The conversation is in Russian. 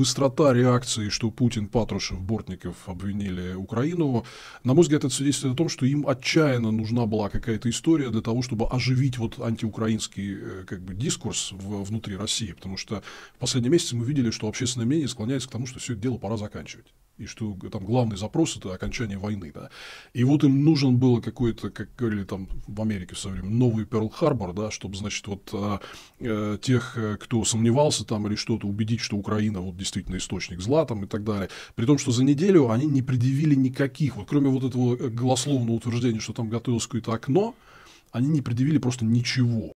быстрота реакции, что Путин, Патрушев, Бортников обвинили Украину, на мой взгляд, это свидетельствует о том, что им отчаянно нужна была какая-то история для того, чтобы оживить вот антиукраинский э, как бы, дискурс в, внутри России. Потому что в последние месяцы мы видели, что общественное мнение склоняется к тому, что все это дело пора заканчивать и что там главный запрос это окончание войны, да. И вот им нужен был какой-то, как говорили там в Америке в свое время, новый Перл-Харбор, да, чтобы, значит, вот а, э, тех, э, кто сомневался там или что-то, убедить, что Украина вот действительно источник зла там и так далее. При том, что за неделю они не предъявили никаких, вот кроме вот этого э, голословного утверждения, что там готовилось какое-то окно, они не предъявили просто ничего.